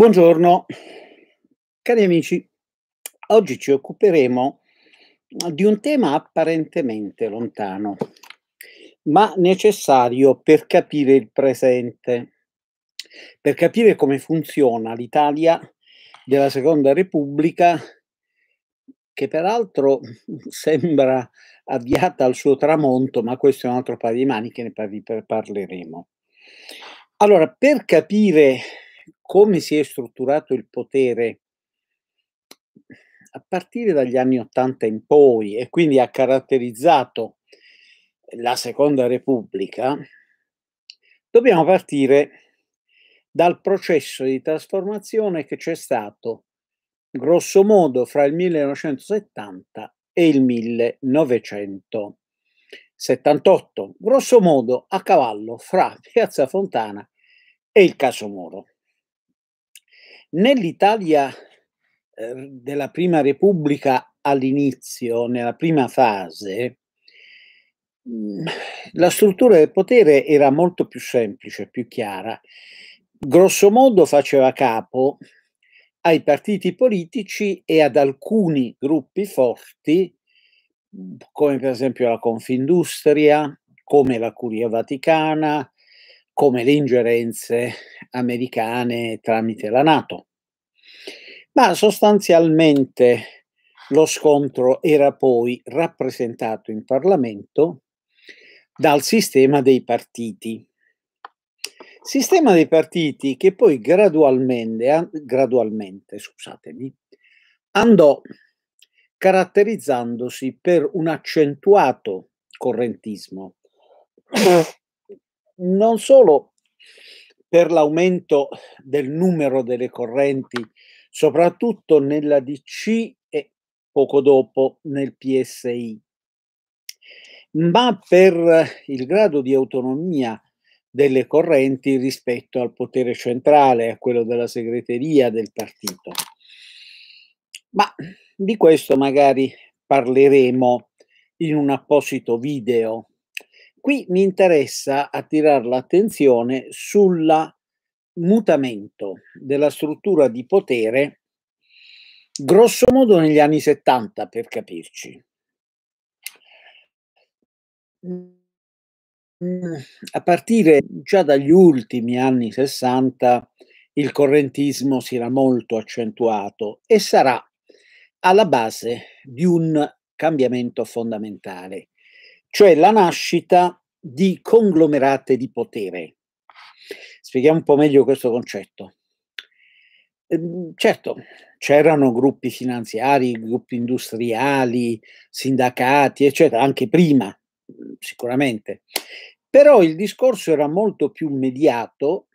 Buongiorno, cari amici. Oggi ci occuperemo di un tema apparentemente lontano, ma necessario per capire il presente, per capire come funziona l'Italia della Seconda Repubblica, che peraltro sembra avviata al suo tramonto, ma questo è un altro paio di maniche, ne parleremo. Allora, per capire come si è strutturato il potere a partire dagli anni 80 in poi e quindi ha caratterizzato la seconda repubblica, dobbiamo partire dal processo di trasformazione che c'è stato grosso modo fra il 1970 e il 1978, grosso modo a cavallo fra Piazza Fontana e il caso Moro. Nell'Italia ehm, della Prima Repubblica all'inizio, nella prima fase, mhmm, la struttura del potere era molto più semplice, più chiara. Grosso modo faceva capo ai partiti politici e ad alcuni gruppi forti, mhmm, come per esempio la Confindustria, come la Curia Vaticana, come le ingerenze americane tramite la Nato. Ma sostanzialmente lo scontro era poi rappresentato in Parlamento dal sistema dei partiti. Sistema dei partiti che poi gradualmente, gradualmente scusatemi, andò caratterizzandosi per un accentuato correntismo non solo per l'aumento del numero delle correnti, soprattutto nella DC e poco dopo nel PSI, ma per il grado di autonomia delle correnti rispetto al potere centrale, a quello della segreteria del partito. Ma di questo magari parleremo in un apposito video qui mi interessa attirare l'attenzione sul mutamento della struttura di potere, grosso modo negli anni 70 per capirci. A partire già dagli ultimi anni 60 il correntismo si era molto accentuato e sarà alla base di un cambiamento fondamentale cioè la nascita di conglomerate di potere. Spieghiamo un po' meglio questo concetto. Ehm, certo, c'erano gruppi finanziari, gruppi industriali, sindacati, eccetera, anche prima, mm, sicuramente. Però il discorso era molto più mediato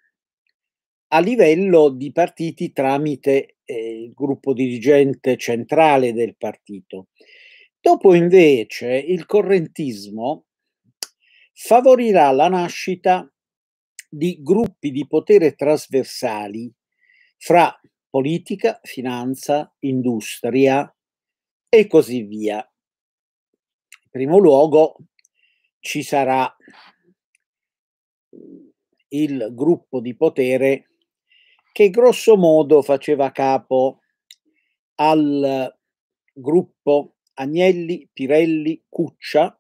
a livello di partiti tramite eh, il gruppo dirigente centrale del partito. Dopo invece il correntismo favorirà la nascita di gruppi di potere trasversali fra politica, finanza, industria e così via. In primo luogo ci sarà il gruppo di potere che grosso modo faceva capo al gruppo Agnelli, Pirelli, Cuccia,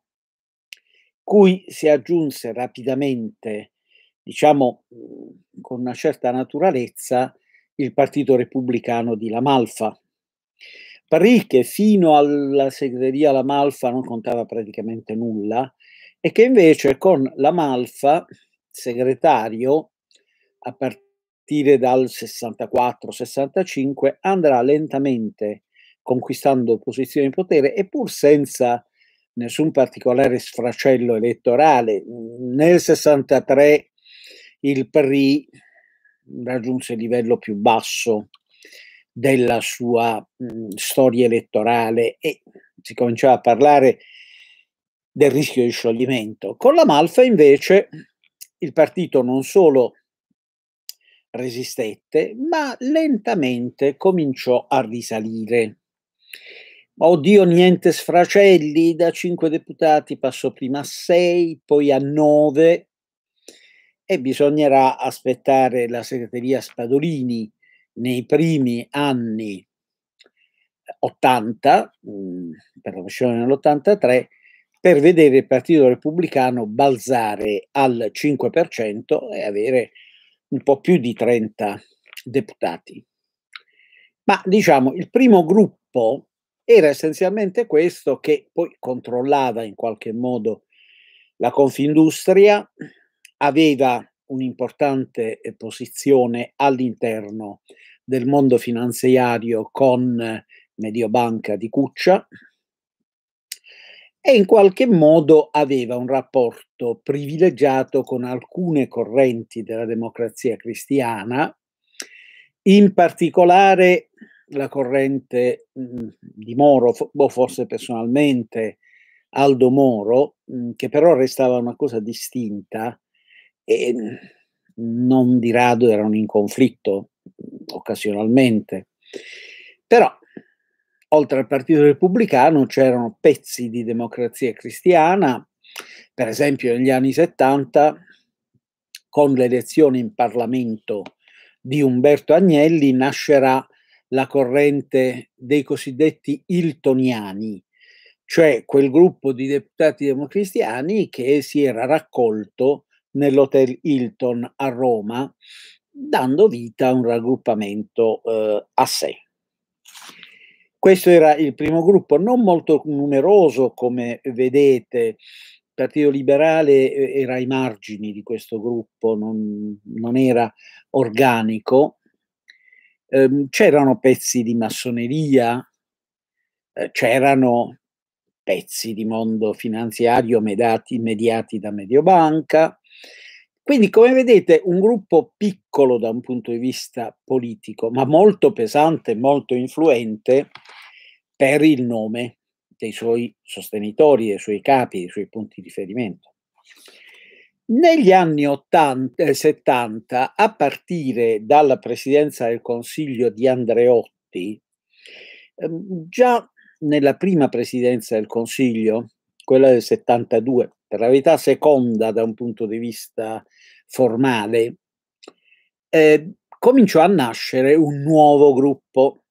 cui si aggiunse rapidamente, diciamo mhmm, con una certa naturalezza, il Partito Repubblicano di La Malfa. Parì che fino alla segreteria La Malfa non contava praticamente nulla e che invece con La Malfa, segretario, a partire dal 64-65, andrà lentamente a conquistando posizioni di potere e pur senza nessun particolare sfracello elettorale. Nel 63 il PRI raggiunse il livello più basso della sua mh, mhmm, storia elettorale e si cominciava a parlare del rischio di scioglimento. Con la Malfa invece il partito non solo resistette, ma lentamente cominciò a risalire. Oddio, niente sfracelli, da cinque deputati passò prima a sei, poi a nove e bisognerà aspettare la segreteria Spadolini nei primi anni 80, mm, per la versione nell'83, per vedere il Partito Repubblicano balzare al 5% e avere un po' più di 30 deputati. Ma diciamo, il primo gruppo gruppo era essenzialmente questo che poi controllava in qualche modo la Confindustria, aveva un'importante eh, posizione all'interno del mondo finanziario con Mediobanca di Cuccia e in qualche modo aveva un rapporto privilegiato con alcune correnti della democrazia cristiana, in particolare la corrente mh, mhmm, di Moro, boh, forse personalmente Aldo Moro, mh, mhmm, che però restava una cosa distinta e mh, mhmm, non di rado erano in conflitto occasionalmente. Però oltre al Partito Repubblicano c'erano pezzi di democrazia cristiana, per esempio negli anni 70 con l'elezione in Parlamento di Umberto Agnelli nascerà la corrente dei cosiddetti Hiltoniani, cioè quel gruppo di deputati democristiani che si era raccolto nell'hotel Hilton a Roma, dando vita a un raggruppamento eh, a sé. Questo era il primo gruppo, non molto numeroso come vedete, il Partito Liberale eh, era ai margini di questo gruppo, non, non era organico, ehm, c'erano pezzi di massoneria, eh, c'erano pezzi di mondo finanziario mediati, mediati da Mediobanca. Quindi, come vedete, un gruppo piccolo da un punto di vista politico, ma molto pesante, molto influente per il nome dei suoi sostenitori, dei suoi capi, dei suoi punti di riferimento. Negli anni 80, 70, eh, a partire dalla presidenza del Consiglio di Andreotti, ehm, già nella prima presidenza del Consiglio, quella del 72, per la verità seconda da un punto di vista formale, eh, cominciò a nascere un nuovo gruppo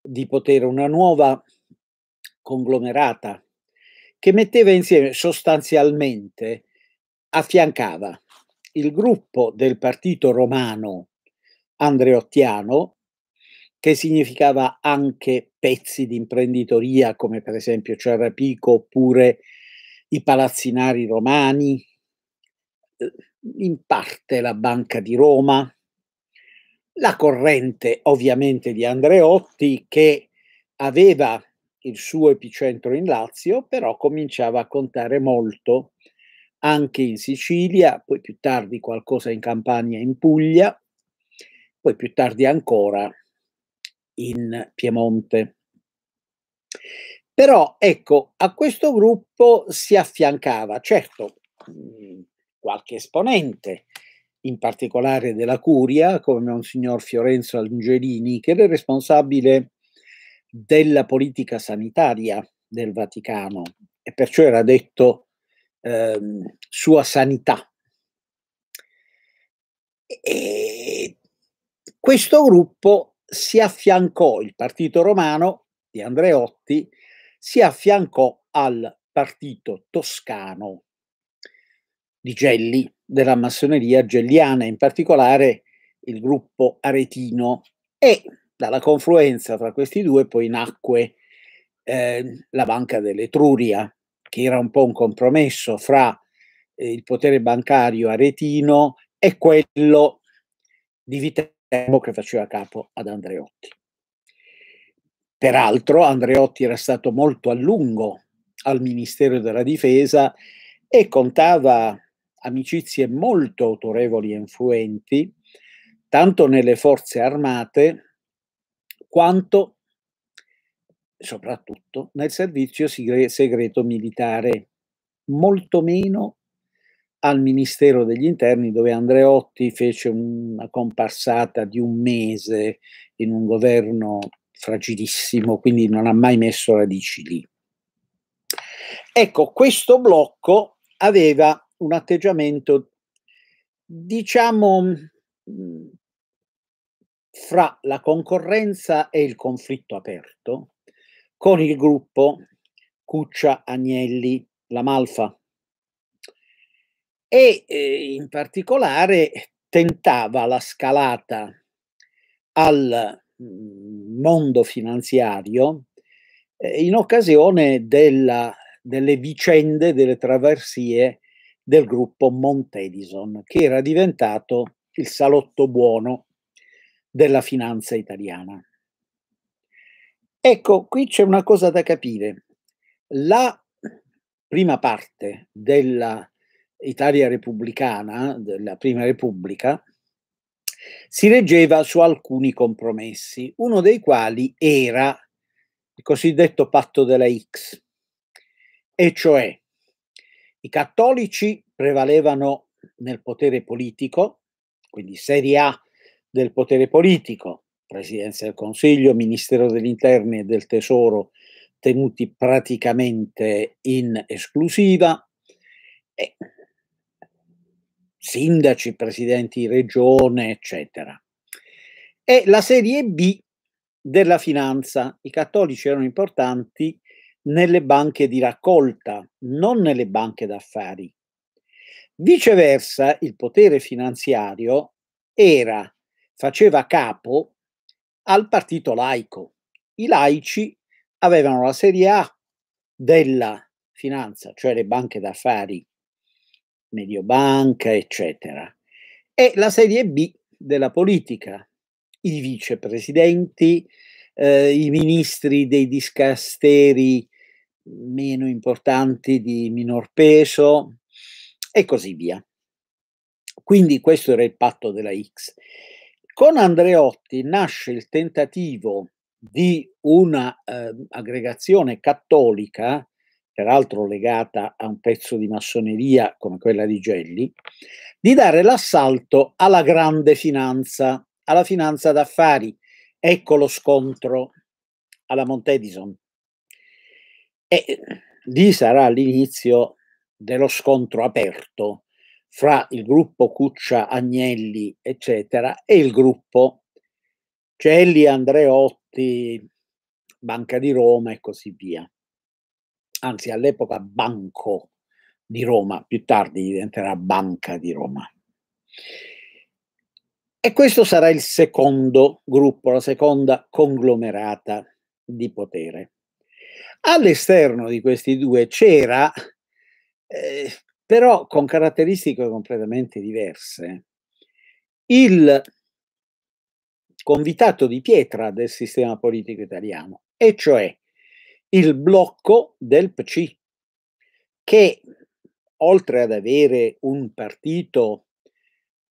di potere, una nuova conglomerata che metteva insieme sostanzialmente affiancava il gruppo del partito romano andreottiano, che significava anche pezzi di imprenditoria come per esempio Ciarapico oppure i palazzinari romani, eh, in parte la Banca di Roma, la corrente ovviamente di Andreotti che aveva il suo epicentro in Lazio, però cominciava a contare molto anche in Sicilia, poi più tardi qualcosa in Campania e in Puglia, poi più tardi ancora in Piemonte. Però ecco, a questo gruppo si affiancava, certo, mm, qualche esponente, in particolare della Curia, come Monsignor Fiorenzo Angelini, che era responsabile della politica sanitaria del Vaticano e perciò era detto ehm, sua sanità. E questo gruppo si affiancò, il partito romano di Andreotti, si affiancò al partito toscano di Gelli, della massoneria gelliana, in particolare il gruppo aretino e dalla confluenza tra questi due poi nacque eh, la Banca dell'Etruria, che era un po' un compromesso fra eh, il potere bancario aretino e quello di Viterbo che faceva capo ad Andreotti. Peraltro Andreotti era stato molto a lungo al Ministero della Difesa e contava amicizie molto autorevoli e influenti, tanto nelle forze armate quanto soprattutto nel servizio segreto militare, molto meno al Ministero degli Interni dove Andreotti fece una comparsata di un mese in un governo fragilissimo, quindi non ha mai messo radici lì. Ecco, questo blocco aveva un atteggiamento, diciamo, mm, fra la concorrenza e il conflitto aperto, con il gruppo Cuccia Agnelli La Malfa e eh, in particolare tentava la scalata al mm, mondo finanziario eh, in occasione della, delle vicende, delle traversie del gruppo Montedison, che era diventato il salotto buono della finanza italiana. Ecco, qui c'è una cosa da capire. La prima parte della Italia repubblicana, della Prima Repubblica, si reggeva su alcuni compromessi, uno dei quali era il cosiddetto patto della X, e cioè i cattolici prevalevano nel potere politico, quindi serie A del potere politico, Presidenza del Consiglio, Ministero degli Interni e del Tesoro tenuti praticamente in esclusiva, e sindaci, presidenti di regione, eccetera. E la serie B della finanza. I cattolici erano importanti nelle banche di raccolta, non nelle banche d'affari. Viceversa, il potere finanziario era, faceva capo al partito laico. I laici avevano la serie A della finanza, cioè le banche d'affari, Mediobanca, eccetera, e la serie B della politica, i vicepresidenti, eh, i ministri dei discasteri meno importanti di minor peso e così via. Quindi questo era il patto della X. Con Andreotti nasce il tentativo di un'aggregazione ehm, eh, cattolica, peraltro legata a un pezzo di massoneria come quella di Gelli, di dare l'assalto alla grande finanza, alla finanza d'affari. Ecco lo scontro alla Montedison. E eh, lì sarà l'inizio dello scontro aperto fra il gruppo Cuccia Agnelli, eccetera, e il gruppo Celli, Andreotti, Banca di Roma e così via. Anzi, all'epoca Banco di Roma, più tardi diventerà Banca di Roma. E questo sarà il secondo gruppo, la seconda conglomerata di potere. All'esterno di questi due c'era eh, però con caratteristiche completamente diverse. Il convitato di pietra del sistema politico italiano, e cioè il blocco del PC, che oltre ad avere un partito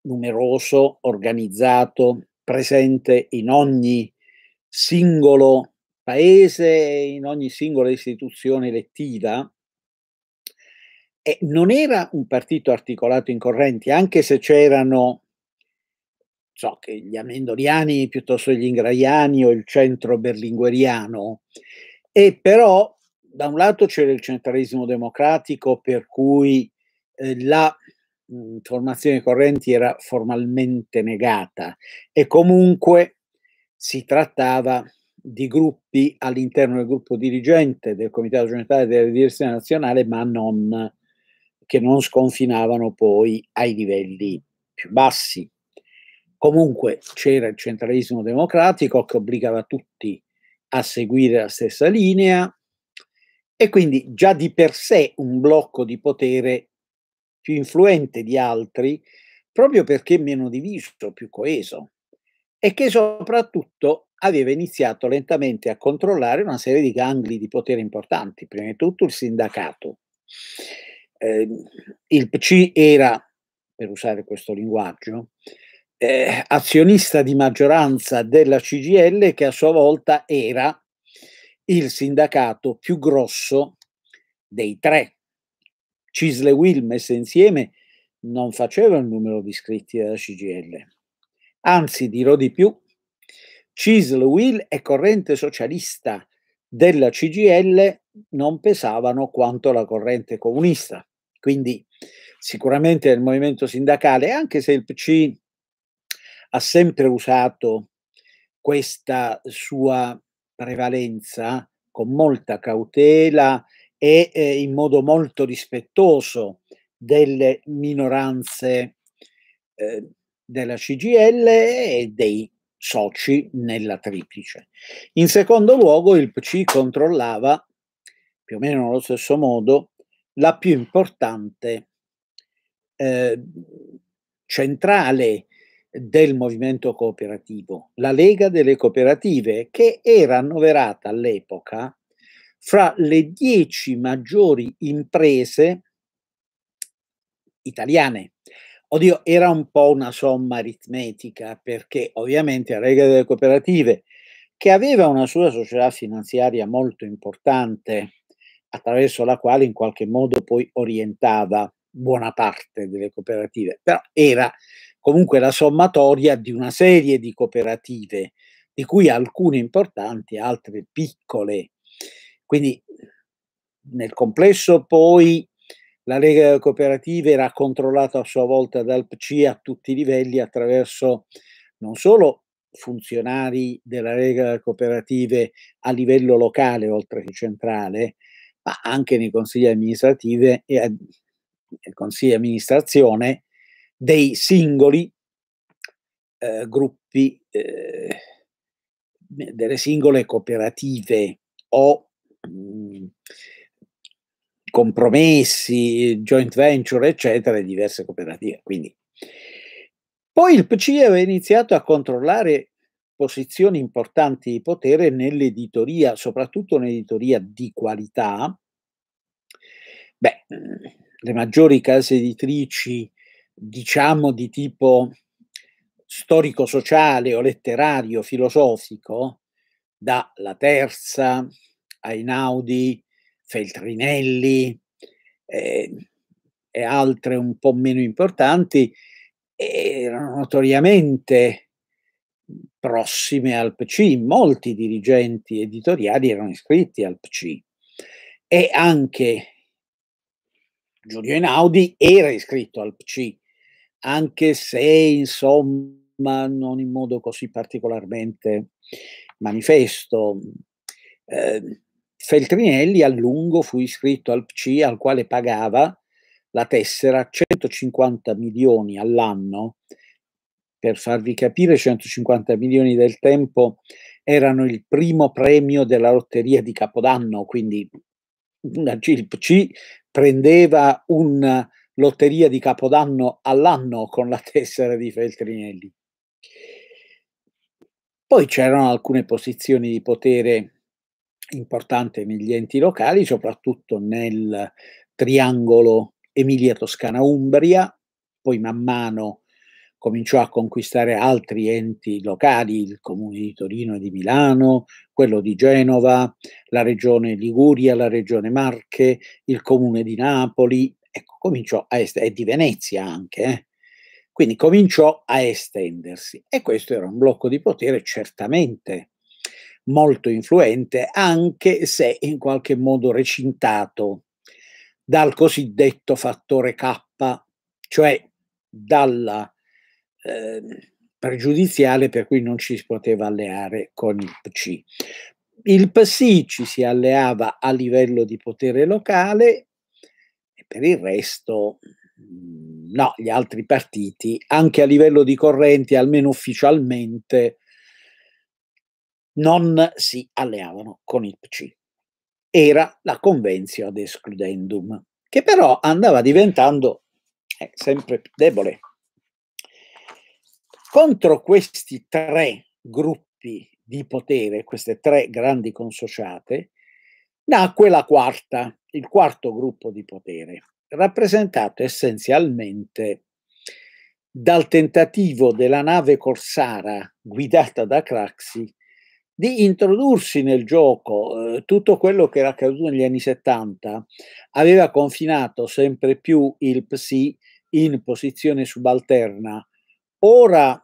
numeroso, organizzato, presente in ogni singolo paese, in ogni singola istituzione elettiva, e non era un partito articolato in correnti, anche se c'erano so che gli amendoriani piuttosto che gli ingraiani o il centro berlingueriano, e però da un lato c'era il centralismo democratico per cui eh, la mh, mm, formazione correnti era formalmente negata e comunque si trattava di gruppi all'interno del gruppo dirigente del Comitato Generale della Direzione Nazionale, ma non che non sconfinavano poi ai livelli più bassi. Comunque c'era il centralismo democratico che obbligava tutti a seguire la stessa linea e quindi già di per sé un blocco di potere più influente di altri proprio perché meno diviso, più coeso e che soprattutto aveva iniziato lentamente a controllare una serie di gangli di potere importanti, prima di tutto il sindacato, eh, il PC era, per usare questo linguaggio, eh, azionista di maggioranza della CGL che a sua volta era il sindacato più grosso dei tre. Cisle e Will messe insieme non faceva il numero di iscritti della CGL. Anzi, dirò di più, Cisle Will e corrente socialista della CGL non pesavano quanto la corrente comunista. Quindi sicuramente il movimento sindacale, anche se il PC ha sempre usato questa sua prevalenza con molta cautela e eh, in modo molto rispettoso delle minoranze eh, della CGL e dei soci nella triplice. In secondo luogo il PC controllava più o meno nello stesso modo la più importante eh, centrale del movimento cooperativo, la Lega delle Cooperative, che era annoverata all'epoca fra le dieci maggiori imprese italiane. Oddio, era un po' una somma aritmetica perché ovviamente la Lega delle Cooperative, che aveva una sua società finanziaria molto importante, attraverso la quale in qualche modo poi orientava buona parte delle cooperative, però era comunque la sommatoria di una serie di cooperative, di cui alcune importanti, altre piccole. Quindi nel complesso poi la Lega delle Cooperative era controllata a sua volta dal PCI a tutti i livelli attraverso non solo funzionari della Lega delle Cooperative a livello locale oltre che centrale, ma anche nei consigli amministrativi e eh, consigli di amministrazione dei singoli eh, gruppi, eh, delle singole cooperative o mm, compromessi, joint venture, eccetera, diverse cooperative. Quindi. Poi il PCI aveva iniziato a controllare posizioni importanti di potere nell'editoria, soprattutto un'editoria di qualità. Beh, mm, le maggiori case editrici, diciamo di tipo storico-sociale o letterario, filosofico, da dalla Terza, Ainaudi, Feltrinelli eh, e altre un po' meno importanti, erano notoriamente prossime al PC, molti dirigenti editoriali erano iscritti al PC e anche Giulio Einaudi era iscritto al PC, anche se insomma non in modo così particolarmente manifesto. Eh, Feltrinelli a lungo fu iscritto al PC al quale pagava la tessera 150 milioni all'anno per farvi capire, 150 milioni del tempo erano il primo premio della lotteria di Capodanno, quindi la GILP CILPC prendeva una lotteria di Capodanno all'anno con la tessera di Feltrinelli. Poi c'erano alcune posizioni di potere importanti negli enti locali, soprattutto nel triangolo Emilia-Toscana-Umbria, poi man mano cominciò a conquistare altri enti locali, il comune di Torino e di Milano, quello di Genova, la regione Liguria, la regione Marche, il comune di Napoli, ecco, cominciò a est- e di Venezia anche. Eh. Quindi cominciò a estendersi e questo era un blocco di potere certamente molto influente, anche se in qualche modo recintato dal cosiddetto fattore K, cioè dalla Ehm, pregiudiziale per cui non ci si poteva alleare con il PCI. Il PSI ci si alleava a livello di potere locale e per il resto mm, no, gli altri partiti, anche a livello di correnti, almeno ufficialmente, non si alleavano con il PCI. Era la convenzione ad escludendum, che però andava diventando eh, sempre più debole contro questi tre gruppi di potere, queste tre grandi consociate, nacque la quarta, il quarto gruppo di potere, rappresentato essenzialmente dal tentativo della nave corsara guidata da Craxi di introdursi nel gioco. Eh, tutto quello che era accaduto negli anni 70 aveva confinato sempre più il PSI in posizione subalterna ora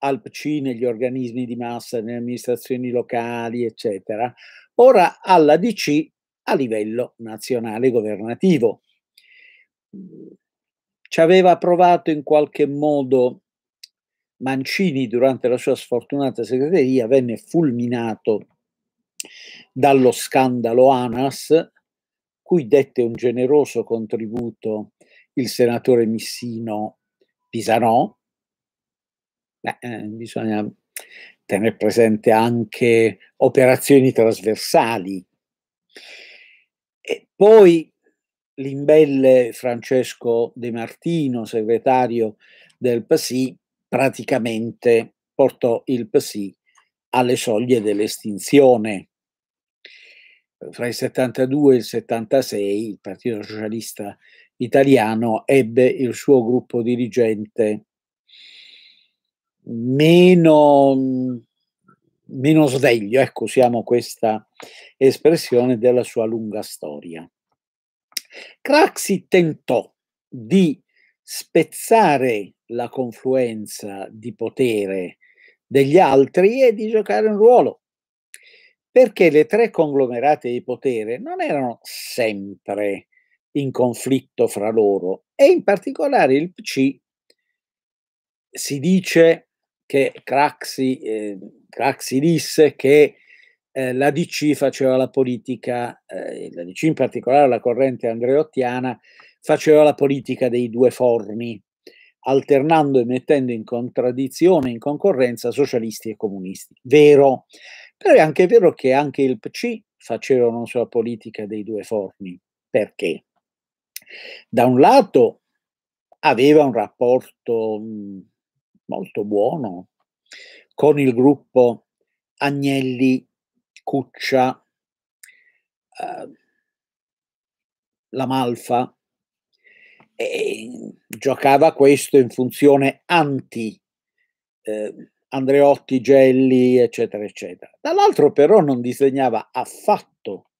al PC negli organismi di massa, nelle amministrazioni locali, eccetera, ora alla DC a livello nazionale governativo. Ci aveva provato in qualche modo Mancini durante la sua sfortunata segreteria, venne fulminato dallo scandalo ANAS, cui dette un generoso contributo il senatore Missino Pisanò, Beh, eh, bisogna tenere presente anche operazioni trasversali. E poi l'imbelle Francesco De Martino, segretario del PSI, praticamente portò il PSI alle soglie dell'estinzione. Fra il 72 e il 76 il Partito Socialista Italiano ebbe il suo gruppo dirigente meno, meno sveglio, ecco, usiamo questa espressione della sua lunga storia. Craxi tentò di spezzare la confluenza di potere degli altri e di giocare un ruolo, perché le tre conglomerate di potere non erano sempre in conflitto fra loro e in particolare il PC si dice che Craxi, eh, Craxi disse che eh, la DC faceva la politica, eh, la DC in particolare, la corrente andreottiana, faceva la politica dei due forni, alternando e mettendo in contraddizione, in concorrenza, socialisti e comunisti. Vero, però è anche vero che anche il PC faceva una sua politica dei due forni. Perché? Da un lato aveva un rapporto mh, molto buono, con il gruppo Agnelli, Cuccia, eh, La Malfa, e giocava questo in funzione anti eh, Andreotti, Gelli, eccetera, eccetera. Dall'altro però non disegnava affatto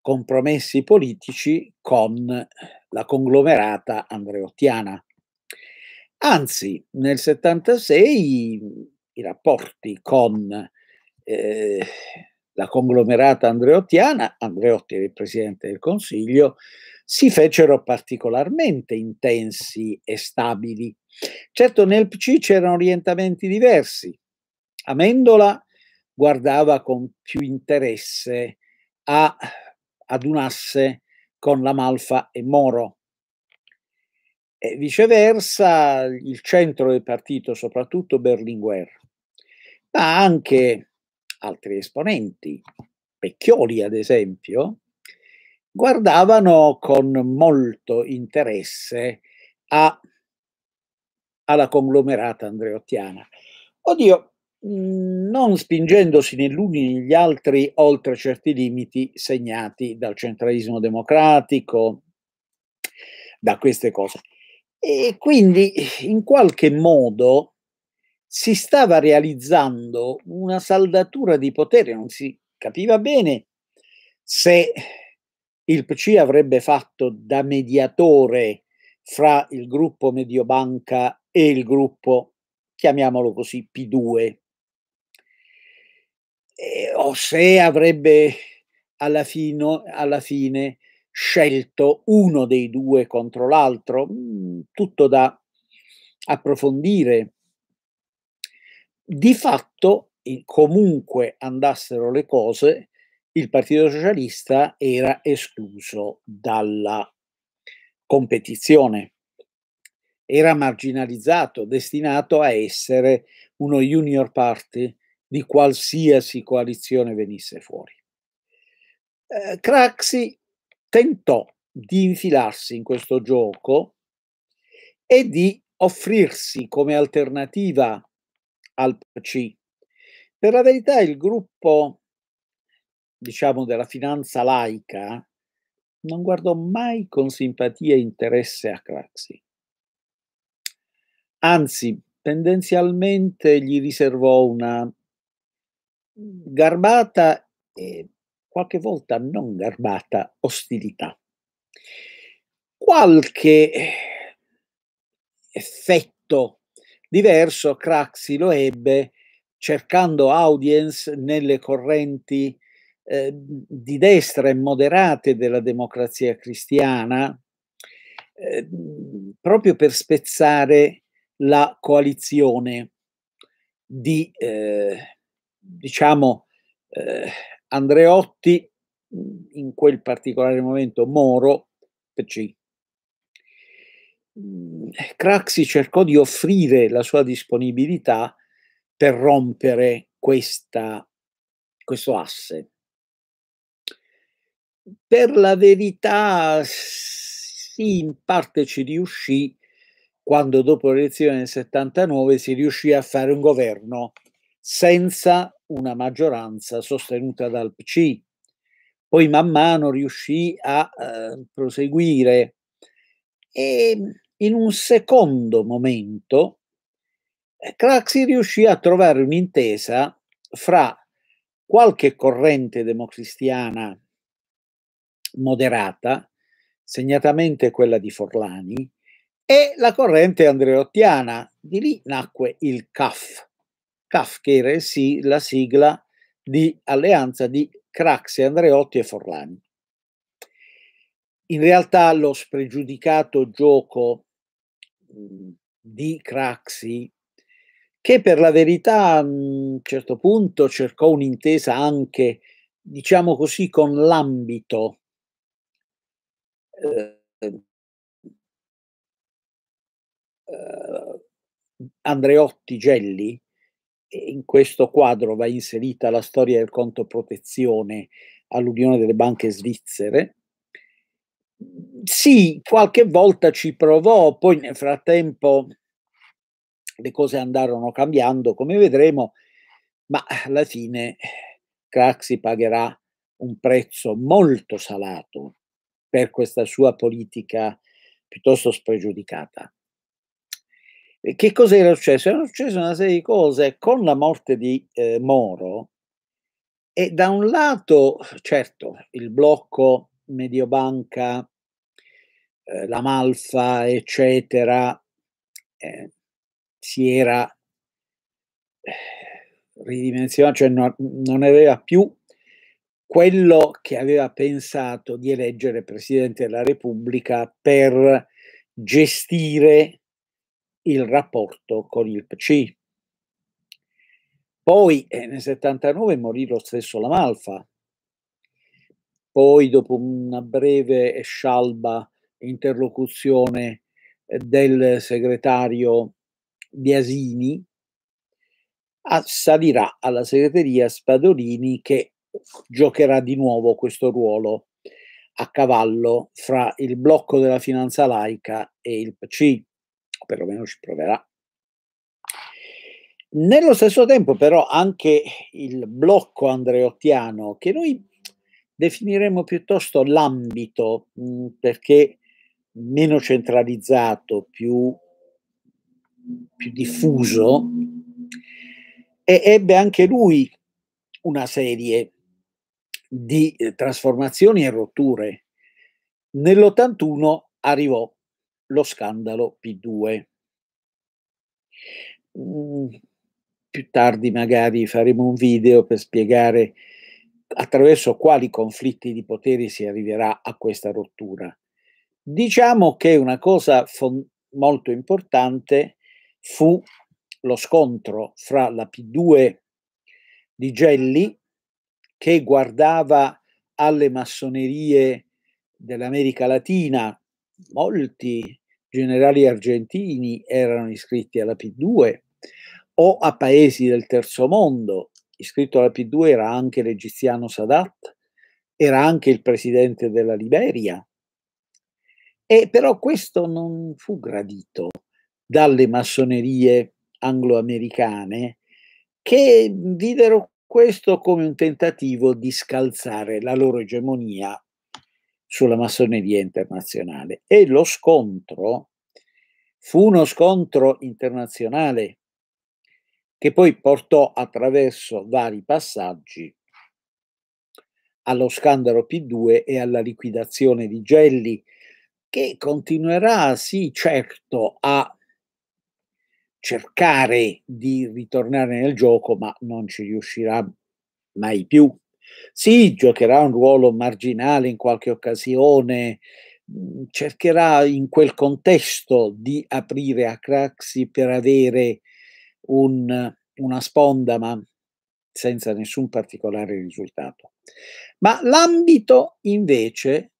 compromessi politici con la conglomerata andreottiana. Anzi, nel 76 i rapporti con eh, la conglomerata andreottiana, Andreotti era il presidente del Consiglio, si fecero particolarmente intensi e stabili. Certo nel PC c'erano orientamenti diversi. Amendola guardava con più interesse a, ad un asse con la Malfa e Moro, e viceversa il centro del partito, soprattutto Berlinguer, ma anche altri esponenti, Pecchioli ad esempio, guardavano con molto interesse a, alla conglomerata andreottiana. Oddio, non spingendosi né l'uni né gli altri oltre certi limiti segnati dal centralismo democratico, da queste cose. E quindi in qualche modo si stava realizzando una saldatura di potere, non si capiva bene se il PC avrebbe fatto da mediatore fra il gruppo Mediobanca e il gruppo, chiamiamolo così, P2, e, o se avrebbe alla, fino, alla fine scelto uno dei due contro l'altro, mm, tutto da approfondire. Di fatto, comunque andassero le cose, il Partito Socialista era escluso dalla competizione, era marginalizzato, destinato a essere uno junior party di qualsiasi coalizione venisse fuori. Eh, Craxi tentò di infilarsi in questo gioco e di offrirsi come alternativa al PC. Per la verità il gruppo, diciamo, della finanza laica non guardò mai con simpatia e interesse a Craxi. Anzi, tendenzialmente gli riservò una garbata e qualche volta non garbata ostilità. Qualche effetto diverso Craxi lo ebbe cercando audience nelle correnti eh, di destra e moderate della democrazia cristiana, eh, proprio per spezzare la coalizione di, eh, diciamo, eh, Andreotti, in quel particolare momento Moro, PC. Craxi cercò di offrire la sua disponibilità per rompere questa, questo asse. Per la verità, sì, in parte ci riuscì quando dopo l'elezione del 79 si riuscì a fare un governo senza una maggioranza sostenuta dal PC. Poi man mano riuscì a eh, proseguire e ehm, in un secondo momento eh, Craxi riuscì a trovare un'intesa fra qualche corrente democristiana moderata, segnatamente quella di Forlani, e la corrente andreottiana. Di lì nacque il CAF, CAFCHER SI, la sigla di alleanza di Craxi, Andreotti e Forlani. In realtà lo spregiudicato gioco mhmm, di Craxi, che per la verità a un certo punto cercò un'intesa anche, diciamo così, con l'ambito eh, eh, Andreotti Gelli, in questo quadro va inserita la storia del conto protezione all'Unione delle banche svizzere. Sì, qualche volta ci provò, poi nel frattempo le cose andarono cambiando, come vedremo, ma alla fine Craxi pagherà un prezzo molto salato per questa sua politica piuttosto spregiudicata. Che cosa era successo? Erano successe una serie di cose con la morte di eh, Moro e da un lato, certo, il blocco Mediobanca, eh, la Malfa, eccetera, eh, si era eh, ridimensionato, cioè no, non aveva più quello che aveva pensato di eleggere Presidente della Repubblica per gestire il rapporto con il PC. Poi eh, nel 79 morì lo stesso Lamalfa, poi dopo una breve e scialba interlocuzione eh, del segretario Biasini, salirà alla segreteria Spadolini che giocherà di nuovo questo ruolo a cavallo fra il blocco della finanza laica e il PC o perlomeno ci proverà. Nello stesso tempo però anche il blocco andreottiano, che noi definiremo piuttosto l'ambito, mhmm, perché meno centralizzato, più, più diffuso, ebbe anche lui una serie di eh, trasformazioni e rotture. Nell'81 arrivò lo scandalo P2. Mm, più tardi magari faremo un video per spiegare attraverso quali conflitti di poteri si arriverà a questa rottura. Diciamo che una cosa molto importante fu lo scontro fra la P2 di Gelli, che guardava alle massonerie dell'America Latina, molti generali argentini erano iscritti alla P2 o a paesi del terzo mondo. Iscritto alla P2 era anche l'egiziano Sadat, era anche il presidente della Liberia. E però questo non fu gradito dalle massonerie angloamericane che videro questo come un tentativo di scalzare la loro egemonia sulla massoneria internazionale e lo scontro fu uno scontro internazionale che poi portò attraverso vari passaggi allo scandalo P2 e alla liquidazione di Gelli, che continuerà sì certo a cercare di ritornare nel gioco, ma non ci riuscirà mai più. Sì, giocherà un ruolo marginale in qualche occasione, mm, cercherà in quel contesto di aprire a Craxi per avere un, una sponda, ma senza nessun particolare risultato. Ma l'ambito invece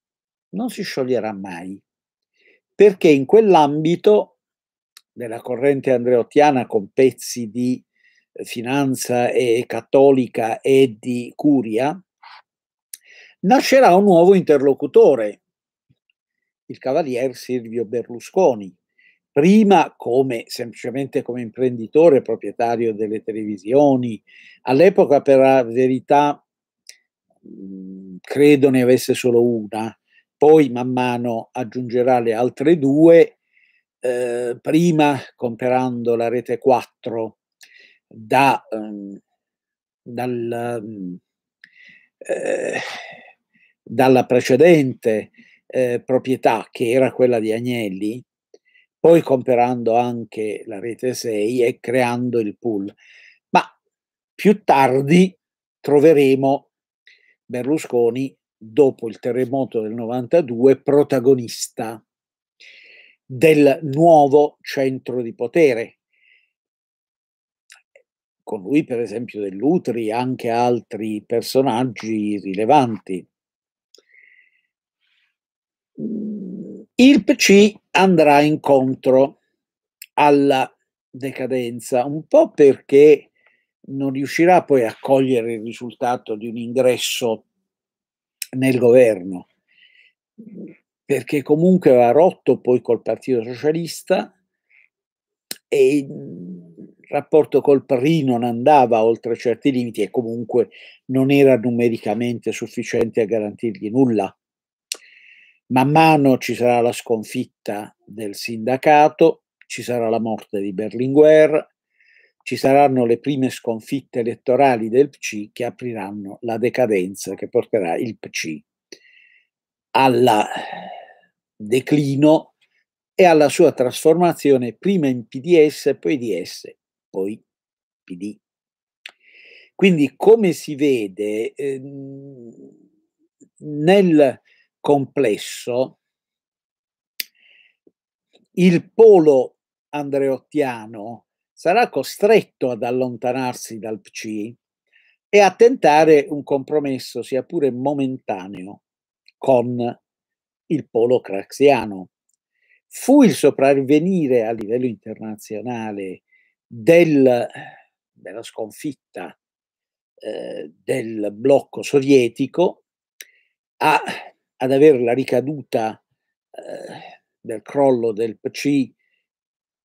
non si scioglierà mai, perché in quell'ambito della corrente andreottiana con pezzi di finanza e cattolica e di curia, nascerà un nuovo interlocutore, il cavalier Silvio Berlusconi, prima come semplicemente come imprenditore proprietario delle televisioni, all'epoca per la verità mhmm, credo ne avesse solo una, poi man mano aggiungerà le altre due, eh, prima comprando la rete 4 da, um, dal, um, eh, dalla precedente eh, proprietà che era quella di Agnelli, poi comprando anche la rete 6 e creando il pool. Ma più tardi troveremo Berlusconi, dopo il terremoto del 92, protagonista del nuovo centro di potere, con lui per esempio Dell'Utri e anche altri personaggi rilevanti. Mm, il PC andrà incontro alla decadenza, un po' perché non riuscirà poi a cogliere il risultato di un ingresso nel governo, perché comunque aveva rotto poi col Partito Socialista e mm, rapporto col PRI non andava oltre certi limiti e comunque non era numericamente sufficiente a garantirgli nulla. Man mano ci sarà la sconfitta del sindacato, ci sarà la morte di Berlinguer, ci saranno le prime sconfitte elettorali del PC che apriranno la decadenza che porterà il PC al declino e alla sua trasformazione prima in PDS e poi DS poi PD. Quindi come si vede eh, nel complesso il polo andreottiano sarà costretto ad allontanarsi dal PC e a tentare un compromesso, sia pure momentaneo, con il polo craxiano. Fu il sopravvenire a livello internazionale del, della sconfitta eh, del blocco sovietico a, ad avere la ricaduta eh, del crollo del PC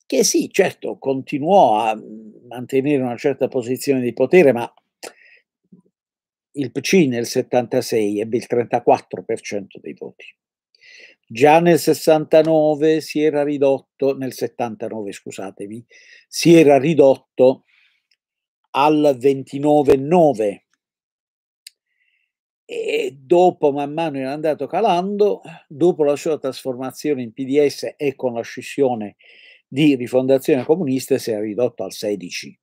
che sì, certo, continuò a mantenere una certa posizione di potere, ma il PC nel 76 ebbe il 34% dei voti. Già nel 69 si era ridotto, nel 79 scusatevi, si era ridotto al 29,9 e dopo man mano era andato calando, dopo la sua trasformazione in PDS e con la scissione di rifondazione comunista si è ridotto al 16,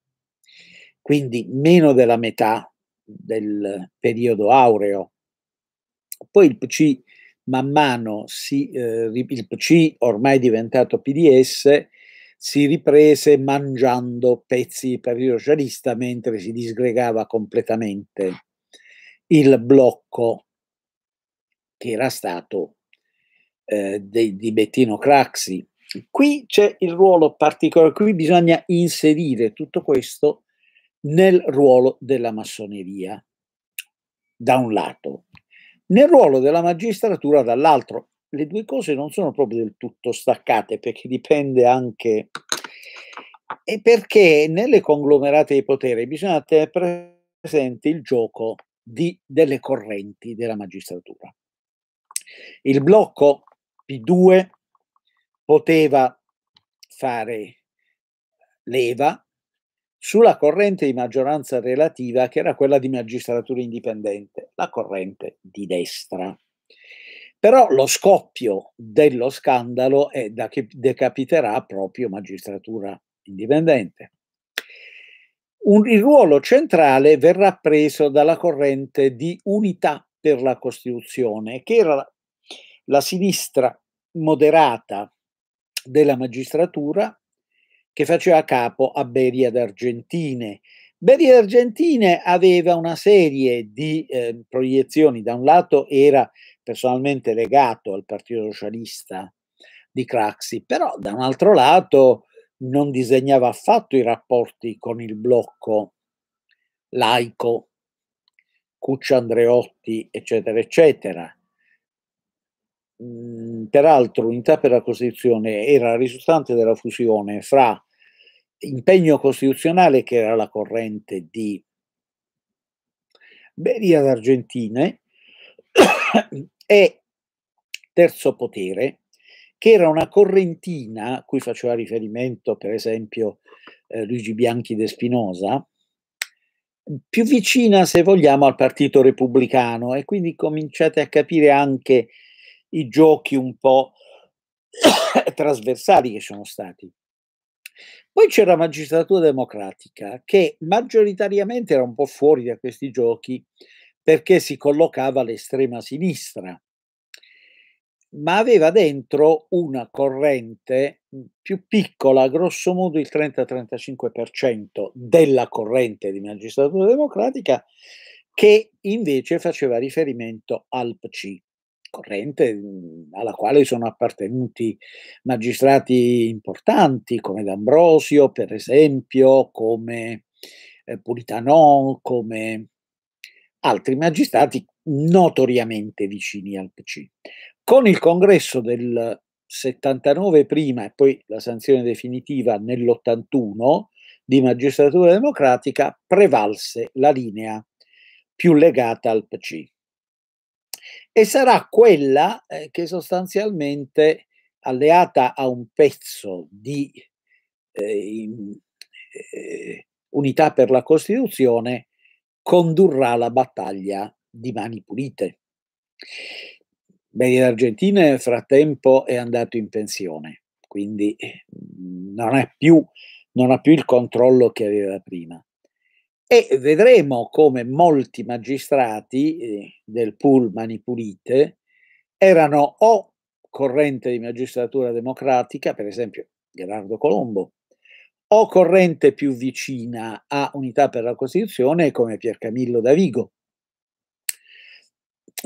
quindi meno della metà del periodo aureo. Poi il PC man mano si, eh, il C ormai diventato PDS si riprese mangiando pezzi di Partito Socialista mentre si disgregava completamente il blocco che era stato eh, de, di Bettino Craxi. Qui c'è il ruolo particolare, qui bisogna inserire tutto questo nel ruolo della massoneria, da un lato, nel ruolo della magistratura dall'altro. Le due cose non sono proprio del tutto staccate perché dipende anche e perché nelle conglomerate di potere bisogna tenere presente il gioco di, delle correnti della magistratura. Il blocco P2 poteva fare leva sulla corrente di maggioranza relativa che era quella di magistratura indipendente, la corrente di destra. Però lo scoppio dello scandalo è da che decapiterà proprio magistratura indipendente. Un, il ruolo centrale verrà preso dalla corrente di unità per la Costituzione, che era la sinistra moderata della magistratura che faceva capo a Beria d'Argentine. Beria d'Argentine aveva una serie di eh, proiezioni, da un lato era personalmente legato al Partito Socialista di Craxi, però da un altro lato non disegnava affatto i rapporti con il blocco laico, Cuccia Andreotti, eccetera, eccetera. Mhmm, peraltro l'unità per la Costituzione era risultante della fusione fra impegno costituzionale che era la corrente di Beria d'Argentine e Terzo Potere, che era una correntina a cui faceva riferimento per esempio eh, Luigi Bianchi de Spinosa, più vicina se vogliamo al Partito Repubblicano e quindi cominciate a capire anche i giochi un po' trasversali che sono stati poi c'era la magistratura democratica che maggioritariamente era un po' fuori da questi giochi perché si collocava all'estrema sinistra, ma aveva dentro una corrente mm, più piccola, grosso modo il 30-35% della corrente di magistratura democratica, che invece faceva riferimento al PC corrente mhmm, alla quale sono appartenuti magistrati importanti come D'Ambrosio, per esempio, come eh, Pulitano, come altri magistrati notoriamente vicini al PC. Con il congresso del 79 prima e poi la sanzione definitiva nell'81 di magistratura democratica prevalse la linea più legata al PC e sarà quella eh, che sostanzialmente alleata a un pezzo di eh, in, eh, unità per la Costituzione condurrà la battaglia di mani pulite. Beni d'Argentina nel frattempo è andato in pensione, quindi mm, non, più, non ha più il controllo che aveva prima e vedremo come molti magistrati eh, del pool Mani Pulite erano o corrente di magistratura democratica, per esempio Gerardo Colombo, o corrente più vicina a Unità per la Costituzione come Piercamillo Davigo.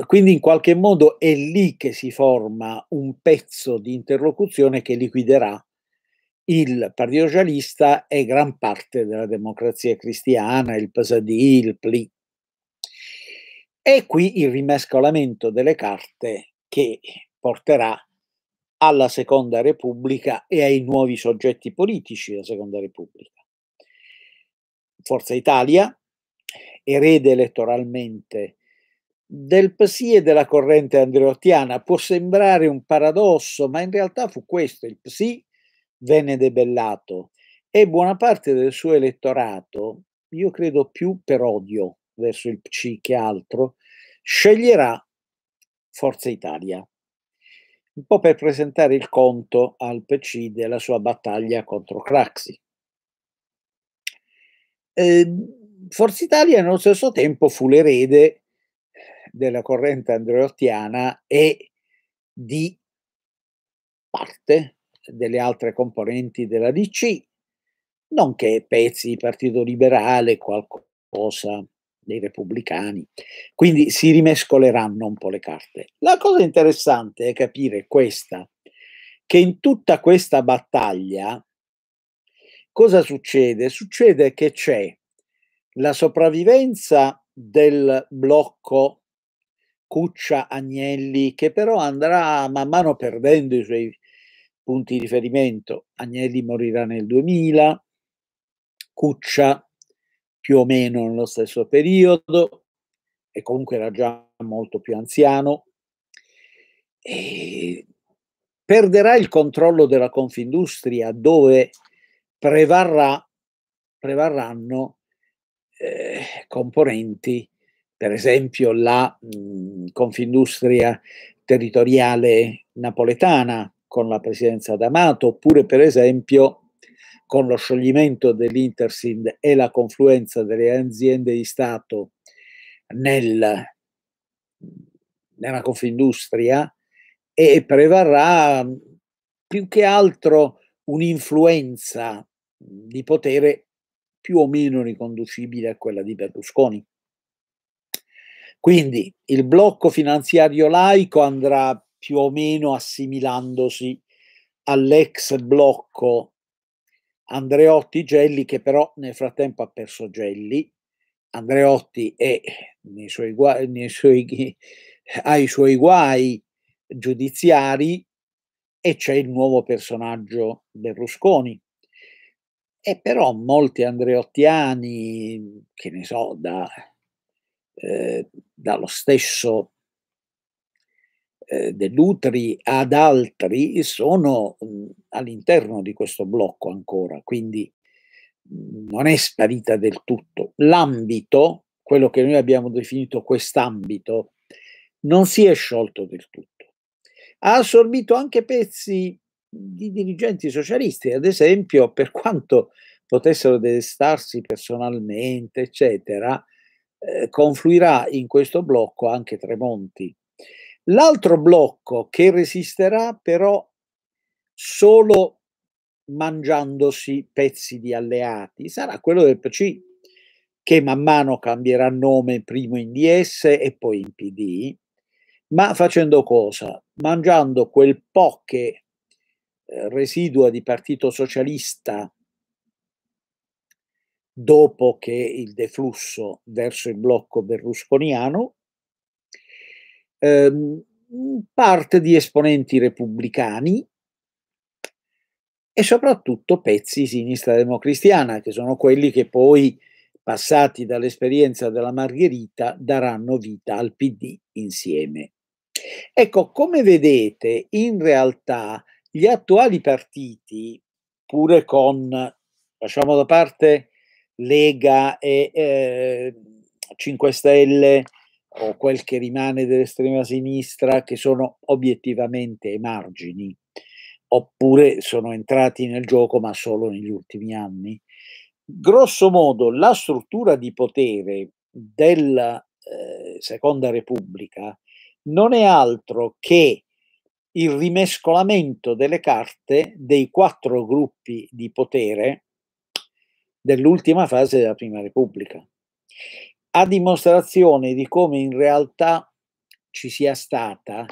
Quindi in qualche modo è lì che si forma un pezzo di interlocuzione che liquiderà il Partito Socialista è gran parte della democrazia cristiana, il PSD, il PLI. E qui il rimescolamento delle carte che porterà alla Seconda Repubblica e ai nuovi soggetti politici della Seconda Repubblica. Forza Italia, erede elettoralmente del PSI e della corrente andreottiana, può sembrare un paradosso, ma in realtà fu questo, il PSI venne debellato e buona parte del suo elettorato, io credo più per odio verso il PC che altro, sceglierà Forza Italia, un po' per presentare il conto al PC della sua battaglia contro Craxi. Eh, Forza Italia nello stesso tempo fu l'erede della corrente andreottiana e di parte delle altre componenti della DC, nonché pezzi di Partito Liberale, qualcosa dei Repubblicani. Quindi si rimescoleranno un po' le carte. La cosa interessante è capire questa, che in tutta questa battaglia cosa succede? Succede che c'è la sopravvivenza del blocco Cuccia Agnelli, che però andrà man mano perdendo i suoi punti di riferimento, Agnelli morirà nel 2000, Cuccia più o meno nello stesso periodo, e comunque era già molto più anziano, e perderà il controllo della Confindustria dove prevarrà, prevarranno eh, componenti, per esempio la mh, Confindustria territoriale napoletana, con la presidenza d'Amato, oppure per esempio con lo scioglimento dell'Intersind e la confluenza delle aziende di Stato nel, nella Confindustria e prevarrà più che altro un'influenza di potere più o meno riconducibile a quella di Berlusconi. Quindi il blocco finanziario laico andrà più o meno assimilandosi all'ex blocco Andreotti Gelli che però nel frattempo ha perso Gelli Andreotti è nei suoi guai, nei suoi, ha i suoi guai giudiziari e c'è il nuovo personaggio Berlusconi e però molti andreottiani che ne so da, eh, dallo stesso eh, dell'Utri ad altri sono mm, all'interno di questo blocco ancora, quindi mm, non è sparita del tutto. L'ambito, quello che noi abbiamo definito quest'ambito, non si è sciolto del tutto. Ha assorbito anche pezzi di dirigenti socialisti, ad esempio, per quanto potessero destarsi personalmente, eccetera, eh, confluirà in questo blocco anche Tremonti, L'altro blocco che resisterà però solo mangiandosi pezzi di alleati sarà quello del PC che man mano cambierà nome primo in DS e poi in PD, ma facendo cosa? Mangiando quel po' che eh, residua di Partito Socialista dopo che il deflusso verso il blocco berlusconiano Ehm, parte di esponenti repubblicani e soprattutto pezzi sinistra democristiana, che sono quelli che poi, passati dall'esperienza della Margherita, daranno vita al PD insieme. Ecco, come vedete, in realtà gli attuali partiti, pure con, lasciamo da parte Lega e eh, 5 Stelle, o quel che rimane dell'estrema sinistra che sono obiettivamente ai margini oppure sono entrati nel gioco ma solo negli ultimi anni. Grosso modo la struttura di potere della eh, Seconda Repubblica non è altro che il rimescolamento delle carte dei quattro gruppi di potere dell'ultima fase della Prima Repubblica a dimostrazione di come in realtà ci sia stata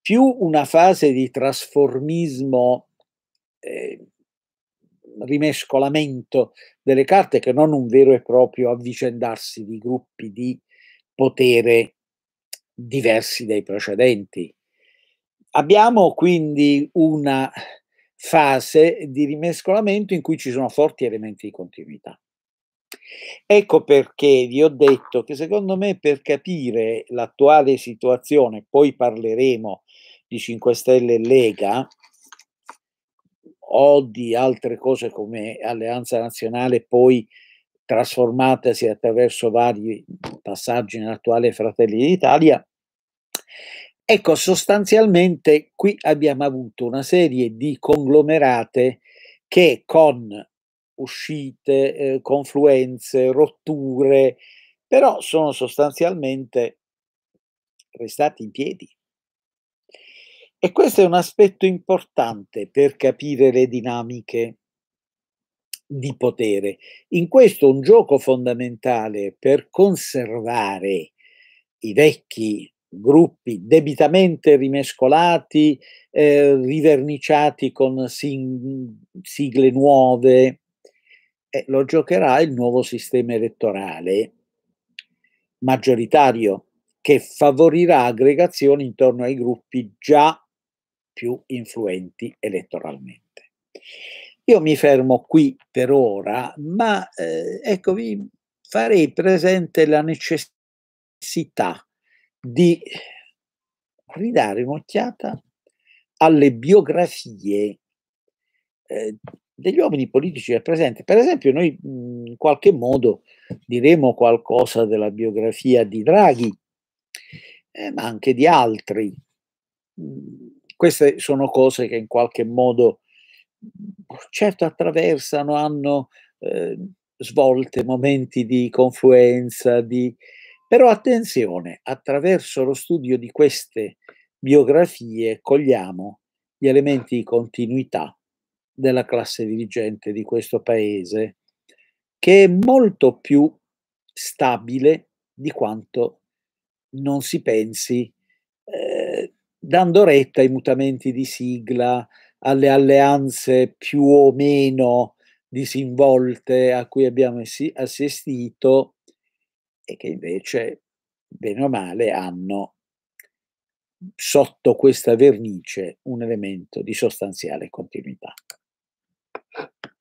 più una fase di trasformismo, eh, rimescolamento delle carte che non un vero e proprio avvicendarsi di gruppi di potere diversi dai precedenti. Abbiamo quindi una fase di rimescolamento in cui ci sono forti elementi di continuità. Ecco perché vi ho detto che secondo me per capire l'attuale situazione, poi parleremo di 5 Stelle e Lega o di altre cose come Alleanza Nazionale, poi trasformatasi attraverso vari passaggi nell'attuale Fratelli d'Italia. Ecco, sostanzialmente qui abbiamo avuto una serie di conglomerate che con uscite, eh, confluenze, rotture, però sono sostanzialmente restati in piedi. E questo è un aspetto importante per capire le dinamiche di potere. In questo un gioco fondamentale per conservare i vecchi gruppi debitamente rimescolati, eh, riverniciati con sigle nuove, eh, lo giocherà il nuovo sistema elettorale maggioritario che favorirà aggregazioni intorno ai gruppi già più influenti elettoralmente. Io mi fermo qui per ora, ma eh, ecco, vi farei presente la necessità di ridare un'occhiata alle biografie eh, degli uomini politici del presente. Per esempio, noi in qualche modo diremo qualcosa della biografia di Draghi, eh, ma anche di altri. queste sono cose che in qualche modo, certo, attraversano, hanno eh, svolte, momenti di confluenza, di... però attenzione, attraverso lo studio di queste biografie cogliamo gli elementi di continuità della classe dirigente di questo paese, che è molto più stabile di quanto non si pensi, eh, dando retta ai mutamenti di sigla, alle alleanze più o meno disinvolte a cui abbiamo assistito e che invece, bene o male, hanno sotto questa vernice un elemento di sostanziale continuità. Thank you.